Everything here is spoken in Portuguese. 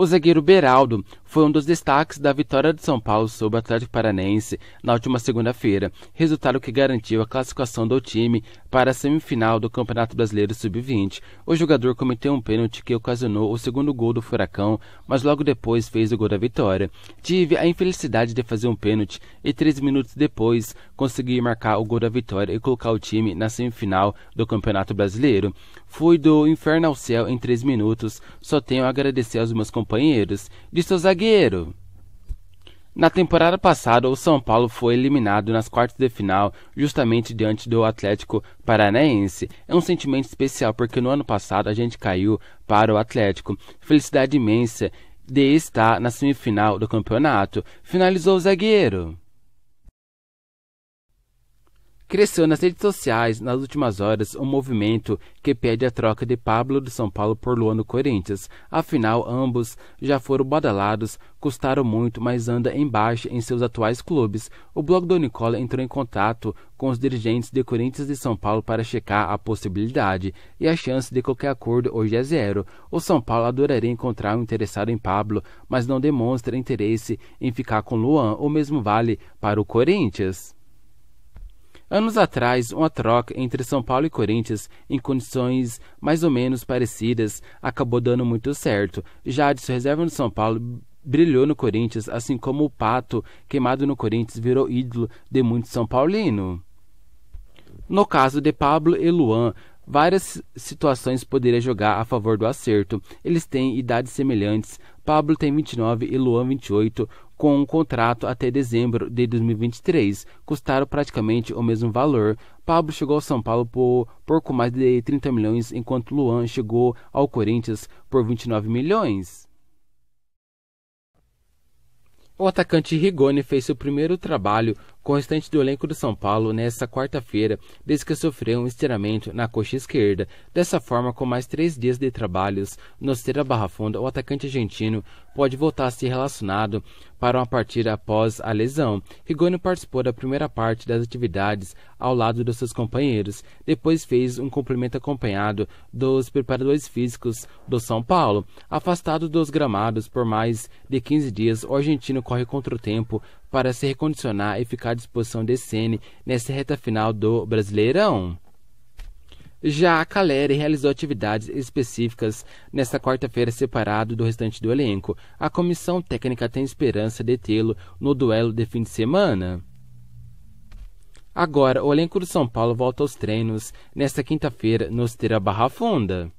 O zagueiro Beraldo foi um dos destaques da vitória de São Paulo sobre o Atlético Paranense na última segunda-feira, resultado que garantiu a classificação do time para a semifinal do Campeonato Brasileiro Sub-20. O jogador cometeu um pênalti que ocasionou o segundo gol do Furacão, mas logo depois fez o gol da vitória. Tive a infelicidade de fazer um pênalti e três minutos depois consegui marcar o gol da vitória e colocar o time na semifinal do Campeonato Brasileiro. Fui do inferno ao céu em três minutos, só tenho a agradecer aos meus companheiros. Disse o zagueiro. Na temporada passada, o São Paulo foi eliminado nas quartas de final, justamente diante do Atlético Paranaense. É um sentimento especial porque no ano passado a gente caiu para o Atlético. Felicidade imensa de estar na semifinal do campeonato. Finalizou o zagueiro. Cresceu nas redes sociais, nas últimas horas, um movimento que pede a troca de Pablo do São Paulo por Luan do Corinthians. Afinal, ambos já foram badalados, custaram muito, mas anda em baixa em seus atuais clubes. O blog do Nicola entrou em contato com os dirigentes de Corinthians e São Paulo para checar a possibilidade e a chance de qualquer acordo hoje é zero. O São Paulo adoraria encontrar um interessado em Pablo, mas não demonstra interesse em ficar com Luan. O mesmo vale para o Corinthians. Anos atrás, uma troca entre São Paulo e Corinthians, em condições mais ou menos parecidas, acabou dando muito certo. Já sua reserva no São Paulo, brilhou no Corinthians, assim como o Pato, queimado no Corinthians, virou ídolo de muito São Paulino. No caso de Pablo e Luan, Várias situações poderia jogar a favor do acerto. Eles têm idades semelhantes. Pablo tem 29 e Luan 28, com um contrato até dezembro de 2023. Custaram praticamente o mesmo valor. Pablo chegou ao São Paulo por pouco mais de 30 milhões, enquanto Luan chegou ao Corinthians por 29 milhões. O atacante Rigoni fez seu primeiro trabalho com o restante do elenco do São Paulo nesta quarta-feira, desde que sofreu um estiramento na coxa esquerda. Dessa forma, com mais três dias de trabalhos no Esteira Barra Funda, o atacante argentino pode voltar a ser relacionado para uma partida após a lesão. Rigoni participou da primeira parte das atividades ao lado dos seus companheiros, depois fez um cumprimento acompanhado dos preparadores físicos do São Paulo. Afastado dos gramados por mais de 15 dias, o argentino corre contra o tempo para se recondicionar e ficar à disposição de Sene nessa reta final do Brasileirão. Já a Caleri realizou atividades específicas nesta quarta-feira separado do restante do elenco. A comissão técnica tem esperança de tê-lo no duelo de fim de semana. Agora, o elenco do São Paulo volta aos treinos nesta quinta-feira no Esteira Barra Funda.